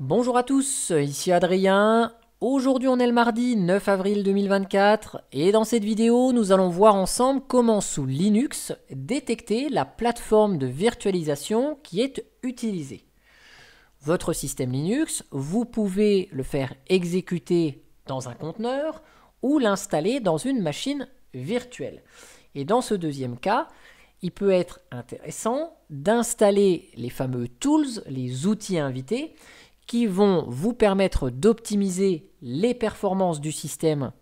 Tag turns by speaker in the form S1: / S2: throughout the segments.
S1: Bonjour à tous, ici Adrien. Aujourd'hui on est le mardi 9 avril 2024 et dans cette vidéo nous allons voir ensemble comment sous Linux détecter la plateforme de virtualisation qui est utilisée. Votre système Linux, vous pouvez le faire exécuter dans un conteneur ou l'installer dans une machine virtuelle. Et dans ce deuxième cas, il peut être intéressant d'installer les fameux tools, les outils invités, qui vont vous permettre d'optimiser les performances du système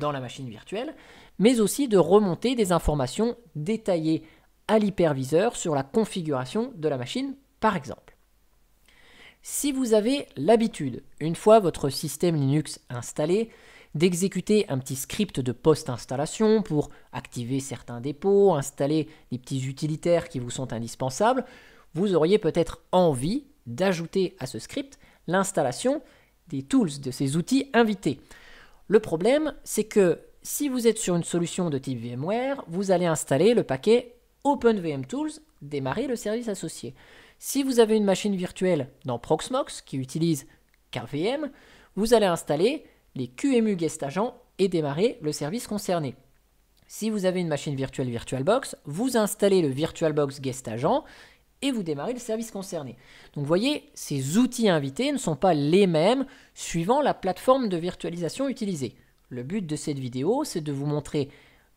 S1: dans la machine virtuelle, mais aussi de remonter des informations détaillées à l'hyperviseur sur la configuration de la machine, par exemple. Si vous avez l'habitude, une fois votre système Linux installé, d'exécuter un petit script de post-installation pour activer certains dépôts, installer les petits utilitaires qui vous sont indispensables, vous auriez peut-être envie d'ajouter à ce script l'installation des tools, de ces outils invités. Le problème, c'est que si vous êtes sur une solution de type VMware, vous allez installer le paquet OpenVM Tools, démarrer le service associé. Si vous avez une machine virtuelle dans Proxmox qui utilise KVM, vous allez installer les QMU guest Agent et démarrer le service concerné. Si vous avez une machine virtuelle VirtualBox, vous installez le VirtualBox guest agent et vous démarrez le service concerné. Donc vous voyez, ces outils invités ne sont pas les mêmes suivant la plateforme de virtualisation utilisée. Le but de cette vidéo, c'est de vous montrer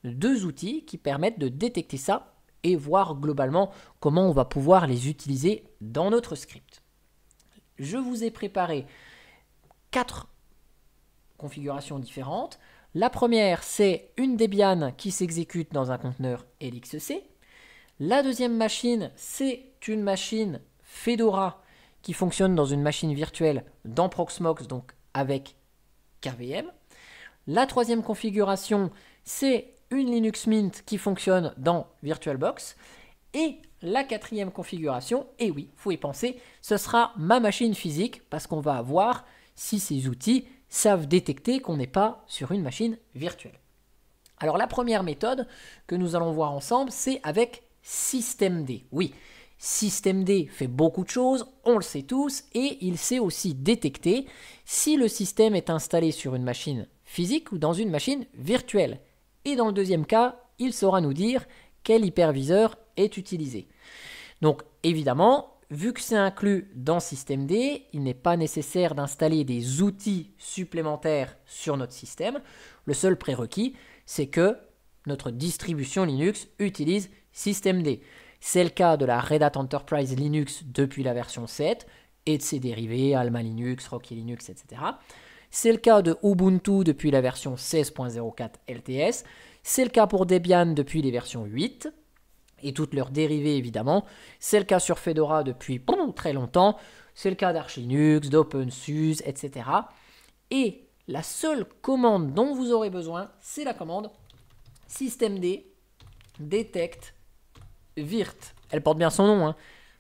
S1: deux outils qui permettent de détecter ça et voir globalement comment on va pouvoir les utiliser dans notre script. Je vous ai préparé quatre configurations différentes. La première, c'est une Debian qui s'exécute dans un conteneur LXC. La deuxième machine, c'est une machine Fedora qui fonctionne dans une machine virtuelle dans Proxmox, donc avec KVM. La troisième configuration, c'est une Linux Mint qui fonctionne dans VirtualBox. Et la quatrième configuration, et oui, faut y penser, ce sera ma machine physique, parce qu'on va voir si ces outils savent détecter qu'on n'est pas sur une machine virtuelle. Alors la première méthode que nous allons voir ensemble, c'est avec systemd. Oui, Système D fait beaucoup de choses, on le sait tous, et il sait aussi détecter si le système est installé sur une machine physique ou dans une machine virtuelle. Et dans le deuxième cas, il saura nous dire quel hyperviseur est utilisé. Donc évidemment, vu que c'est inclus dans Système D, il n'est pas nécessaire d'installer des outils supplémentaires sur notre système. Le seul prérequis, c'est que notre distribution Linux utilise Système D. C'est le cas de la Red Hat Enterprise Linux depuis la version 7 et de ses dérivés, Alma Linux, Rocky Linux, etc. C'est le cas de Ubuntu depuis la version 16.04 LTS. C'est le cas pour Debian depuis les versions 8 et toutes leurs dérivées évidemment. C'est le cas sur Fedora depuis très longtemps. C'est le cas d'Arch Linux, d'OpenSUSE, etc. Et la seule commande dont vous aurez besoin, c'est la commande systemd detect Virt, elle porte bien son nom, hein.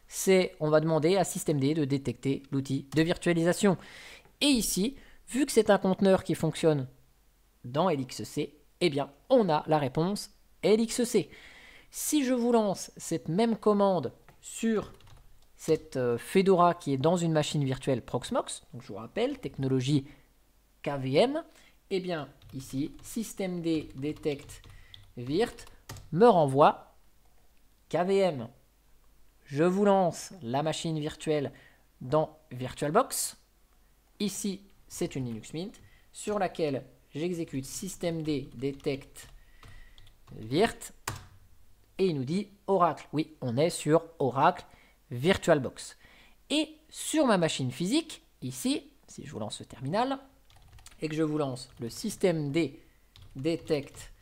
S1: c'est on va demander à systemd de détecter l'outil de virtualisation. Et ici, vu que c'est un conteneur qui fonctionne dans LXC, eh bien, on a la réponse LXC. Si je vous lance cette même commande sur cette euh, Fedora qui est dans une machine virtuelle Proxmox, donc je vous rappelle, technologie KVM, eh bien, ici, systemd détecte virt me renvoie KVM. Je vous lance la machine virtuelle dans VirtualBox. Ici, c'est une Linux Mint sur laquelle j'exécute systemd detect virt et il nous dit Oracle. Oui, on est sur Oracle VirtualBox. Et sur ma machine physique, ici, si je vous lance ce terminal et que je vous lance le systemd detect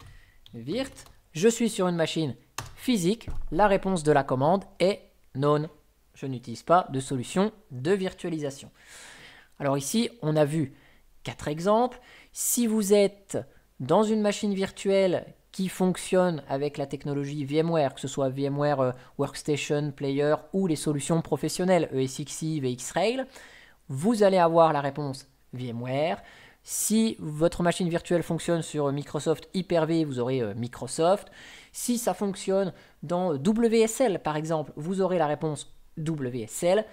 S1: virt, je suis sur une machine physique, la réponse de la commande est non. Je n'utilise pas de solution de virtualisation. Alors ici, on a vu quatre exemples. Si vous êtes dans une machine virtuelle qui fonctionne avec la technologie VMware, que ce soit VMware euh, Workstation, Player ou les solutions professionnelles ESXi, VxRail, vous allez avoir la réponse VMware. Si votre machine virtuelle fonctionne sur Microsoft Hyper-V, vous aurez euh, Microsoft. Si ça fonctionne dans WSL, par exemple, vous aurez la réponse WSL.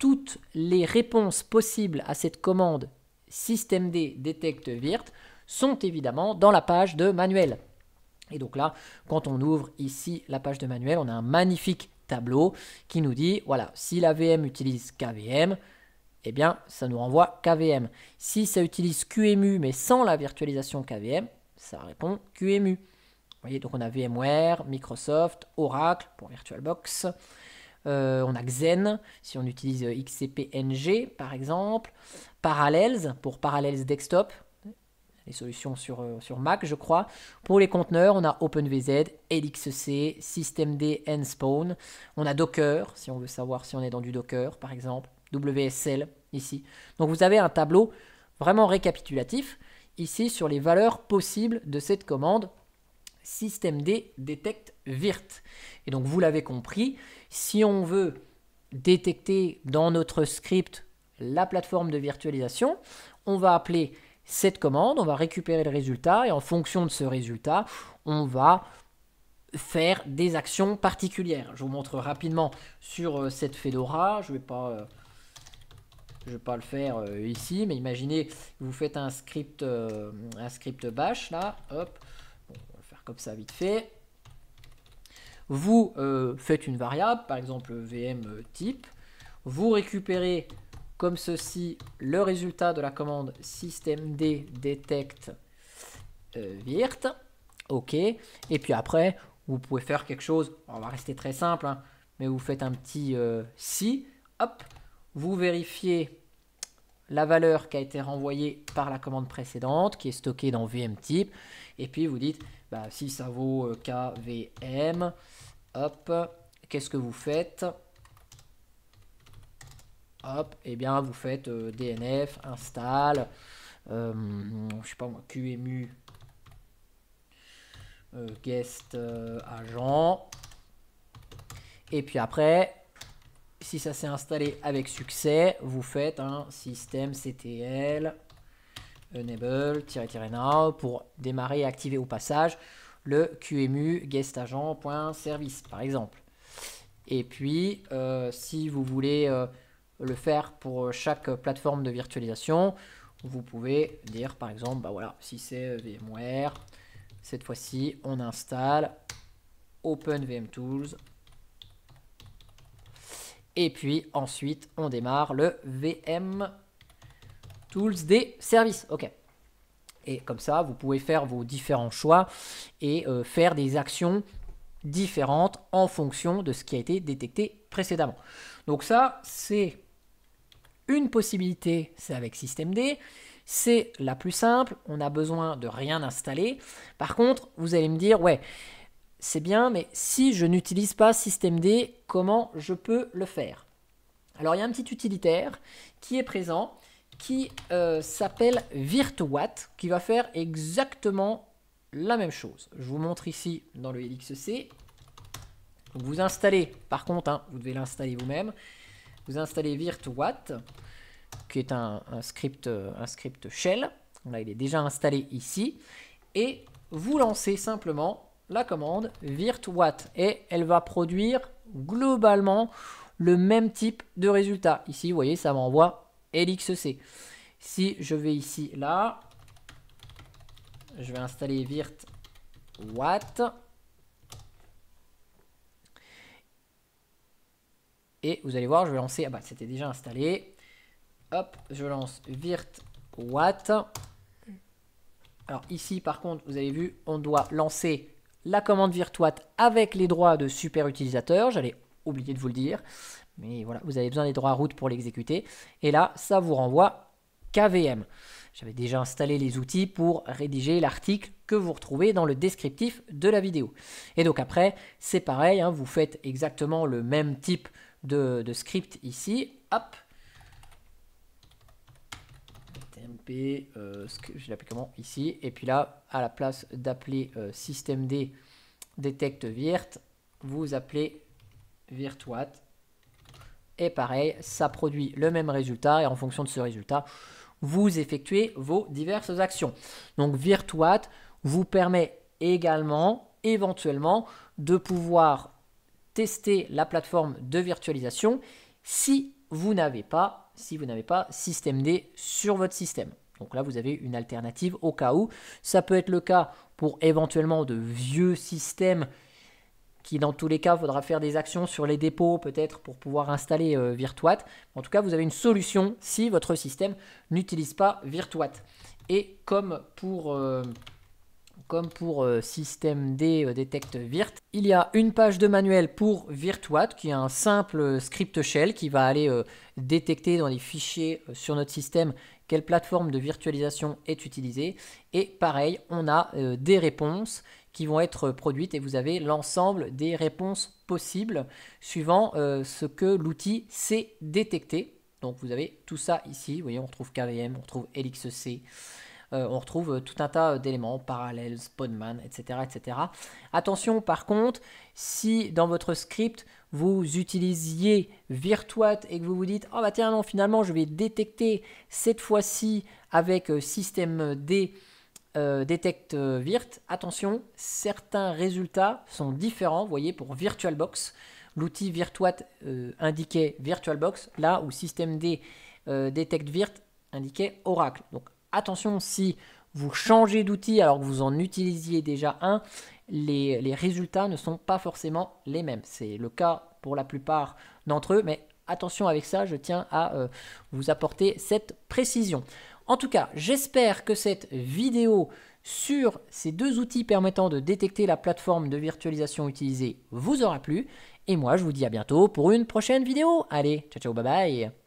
S1: Toutes les réponses possibles à cette commande systemd détecte virt sont évidemment dans la page de manuel. Et donc là, quand on ouvre ici la page de manuel, on a un magnifique tableau qui nous dit, voilà, si la VM utilise KVM, eh bien, ça nous renvoie KVM. Si ça utilise QEMU, mais sans la virtualisation KVM, ça répond QEMU. Vous voyez, donc on a VMware, Microsoft, Oracle pour VirtualBox. Euh, on a Xen, si on utilise euh, XCPNG par exemple. Parallels, pour Parallels Desktop, les solutions sur, euh, sur Mac, je crois. Pour les conteneurs, on a OpenVZ, LXC, Systemd, Nspawn. On a Docker, si on veut savoir si on est dans du Docker, par exemple. WSL ici. Donc vous avez un tableau vraiment récapitulatif ici sur les valeurs possibles de cette commande systemd detect virt. Et donc vous l'avez compris, si on veut détecter dans notre script la plateforme de virtualisation, on va appeler cette commande, on va récupérer le résultat et en fonction de ce résultat, on va faire des actions particulières. Je vous montre rapidement sur euh, cette Fedora, je ne vais pas euh, je ne vais pas le faire euh, ici, mais imaginez vous faites un script, euh, un script bash là, hop, on va le faire comme ça vite fait. Vous euh, faites une variable, par exemple VM type, vous récupérez comme ceci le résultat de la commande systemd detect virt, ok, et puis après vous pouvez faire quelque chose, on va rester très simple, hein, mais vous faites un petit si, hop, vous vérifiez la valeur qui a été renvoyée par la commande précédente, qui est stockée dans VM type. Et puis vous dites, bah, si ça vaut euh, KVM, hop, qu'est-ce que vous faites Hop, et eh bien vous faites euh, DNF, install, euh, je sais pas QMU, guest agent. Et puis après, si ça s'est installé avec succès, vous faites un système CTL enable-now pour démarrer et activer au passage le QMU guestagent.service par exemple. Et puis, euh, si vous voulez euh, le faire pour chaque plateforme de virtualisation, vous pouvez dire par exemple, bah voilà, si c'est euh, VMware, cette fois-ci, on installe OpenVMTools. Tools et puis ensuite, on démarre le VM Tools des services. OK. Et comme ça, vous pouvez faire vos différents choix et euh, faire des actions différentes en fonction de ce qui a été détecté précédemment. Donc ça, c'est une possibilité, c'est avec d C'est la plus simple, on n'a besoin de rien installer. Par contre, vous allez me dire, ouais, c'est bien, mais si je n'utilise pas système D, comment je peux le faire Alors il y a un petit utilitaire qui est présent, qui euh, s'appelle virtwatt, qui va faire exactement la même chose. Je vous montre ici dans le LXC. vous installez, par contre, hein, vous devez l'installer vous-même. Vous installez virtwatt, qui est un, script, euh, un script shell. Là, il est déjà installé ici. Et vous lancez simplement la commande virtWatt et elle va produire globalement le même type de résultat. Ici, vous voyez, ça m'envoie LXC. Si je vais ici, là, je vais installer virtWatt. Et vous allez voir, je vais lancer, ah bah c'était déjà installé. Hop, je lance virtWatt. Alors ici, par contre, vous avez vu, on doit lancer la commande virtuelle avec les droits de super utilisateur. J'allais oublier de vous le dire, mais voilà, vous avez besoin des droits route pour l'exécuter. Et là, ça vous renvoie KVM. J'avais déjà installé les outils pour rédiger l'article que vous retrouvez dans le descriptif de la vidéo. Et donc après, c'est pareil, hein, vous faites exactement le même type de, de script ici. Hop, euh, ce que je comment Ici. Et puis là, à la place d'appeler euh, système D, détecte virt, vous appelez virtuat. Et pareil, ça produit le même résultat. Et en fonction de ce résultat, vous effectuez vos diverses actions. Donc virtuat vous permet également, éventuellement, de pouvoir tester la plateforme de virtualisation si vous n'avez pas si vous n'avez pas système systemd sur votre système. Donc là, vous avez une alternative au cas où. Ça peut être le cas pour éventuellement de vieux systèmes qui, dans tous les cas, faudra faire des actions sur les dépôts peut-être pour pouvoir installer euh, En tout cas, vous avez une solution si votre système n'utilise pas Virtuat. Et comme pour... Euh, comme pour euh, système euh, virt. Il y a une page de manuel pour virtuat, qui est un simple euh, script shell qui va aller détecter dans les fichiers sur notre système quelle plateforme de virtualisation est utilisée. Et pareil, on a des réponses qui vont être produites et vous avez l'ensemble des réponses possibles suivant ce que l'outil sait détecter. Donc vous avez tout ça ici, vous voyez on retrouve KVM, on retrouve LXC, euh, on retrouve euh, tout un tas euh, d'éléments, parallèles, spawnman, etc., etc. Attention par contre, si dans votre script vous utilisiez Virtuat et que vous vous dites « Oh bah tiens non, finalement je vais détecter cette fois-ci avec système D détecte Virt », attention, certains résultats sont différents, vous voyez, pour VirtualBox. L'outil Virtuat indiquait VirtualBox, là où système D détecte Virt indiquait Oracle. Donc Attention, si vous changez d'outil alors que vous en utilisiez déjà un, les, résultats ne sont pas forcément les mêmes. C'est le cas pour la plupart d'entre eux, mais attention avec ça, je tiens à euh, vous apporter cette précision. En tout cas, j'espère que cette vidéo sur ces deux outils permettant de détecter la plateforme de virtualisation utilisée vous aura plu. Et moi, je vous dis à bientôt pour une prochaine vidéo. Allez, ciao ciao, bye bye